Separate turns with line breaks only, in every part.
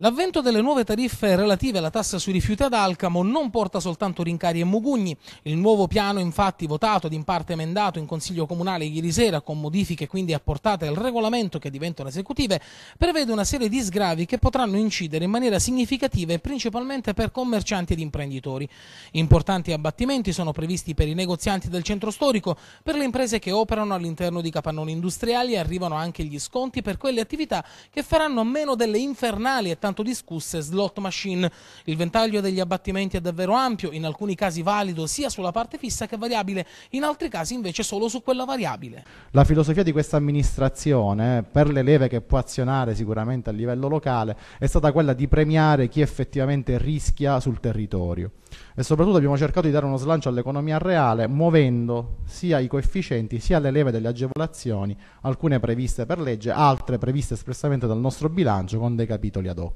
L'avvento delle nuove tariffe relative alla tassa sui rifiuti ad Alcamo non porta soltanto rincari e mugugni. Il nuovo piano, infatti, votato ed in parte emendato in Consiglio Comunale ieri sera, con modifiche quindi apportate al regolamento che diventano esecutive, prevede una serie di sgravi che potranno incidere in maniera significativa e principalmente per commercianti ed imprenditori. Importanti abbattimenti sono previsti per i negozianti del centro storico, per le imprese che operano all'interno di capannoni industriali e arrivano anche gli sconti per quelle attività che faranno a meno delle infernali e tanto discusse slot machine. Il ventaglio degli abbattimenti è davvero ampio, in alcuni casi valido sia sulla parte fissa che variabile, in altri casi invece solo su quella variabile.
La filosofia di questa amministrazione, per le leve che può azionare sicuramente a livello locale, è stata quella di premiare chi effettivamente rischia sul territorio e soprattutto abbiamo cercato di dare uno slancio all'economia reale muovendo sia i coefficienti sia le leve delle agevolazioni, alcune previste per legge, altre previste espressamente dal nostro bilancio con dei capitoli ad hoc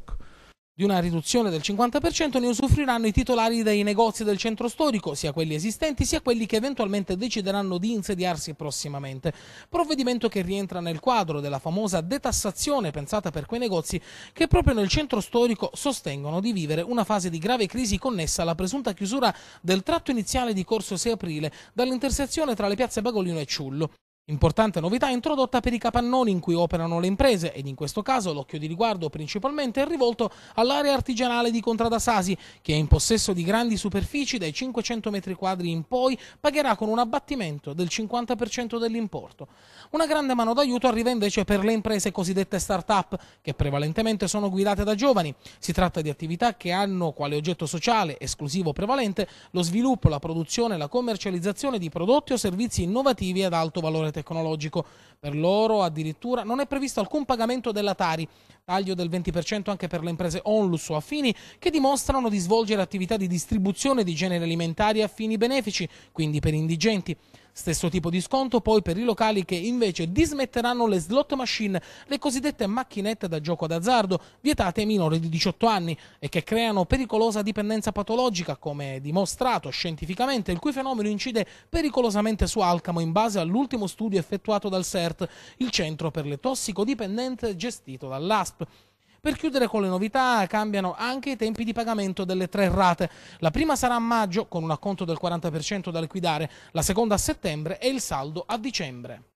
di una riduzione del 50% ne usufruiranno i titolari dei negozi del centro storico, sia quelli esistenti sia quelli che eventualmente decideranno di insediarsi prossimamente. Provvedimento che rientra nel quadro della famosa detassazione pensata per quei negozi che proprio nel centro storico sostengono di vivere una fase di grave crisi connessa alla presunta chiusura del tratto iniziale di corso 6 aprile dall'intersezione tra le piazze Bagolino e Ciullo. Importante novità introdotta per i capannoni in cui operano le imprese ed in questo caso l'occhio di riguardo principalmente è rivolto all'area artigianale di Contradasasi che è in possesso di grandi superfici dai 500 metri quadri in poi pagherà con un abbattimento del 50% dell'importo. Una grande mano d'aiuto arriva invece per le imprese cosiddette start-up che prevalentemente sono guidate da giovani. Si tratta di attività che hanno quale oggetto sociale esclusivo prevalente lo sviluppo, la produzione e la commercializzazione di prodotti o servizi innovativi ad alto valore capitale tecnologico. Per loro addirittura non è previsto alcun pagamento della Tari, taglio del 20% anche per le imprese Onlus o affini che dimostrano di svolgere attività di distribuzione di generi alimentari a fini benefici, quindi per indigenti. Stesso tipo di sconto poi per i locali che invece dismetteranno le slot machine, le cosiddette macchinette da gioco d'azzardo, vietate ai minori di 18 anni e che creano pericolosa dipendenza patologica, come dimostrato scientificamente, il cui fenomeno incide pericolosamente su Alcamo in base all'ultimo studio effettuato dal CERT, il centro per le tossicodipendenze gestito dall'ASP. Per chiudere con le novità cambiano anche i tempi di pagamento delle tre rate. La prima sarà a maggio con un acconto del 40% da liquidare, la seconda a settembre e il saldo a dicembre.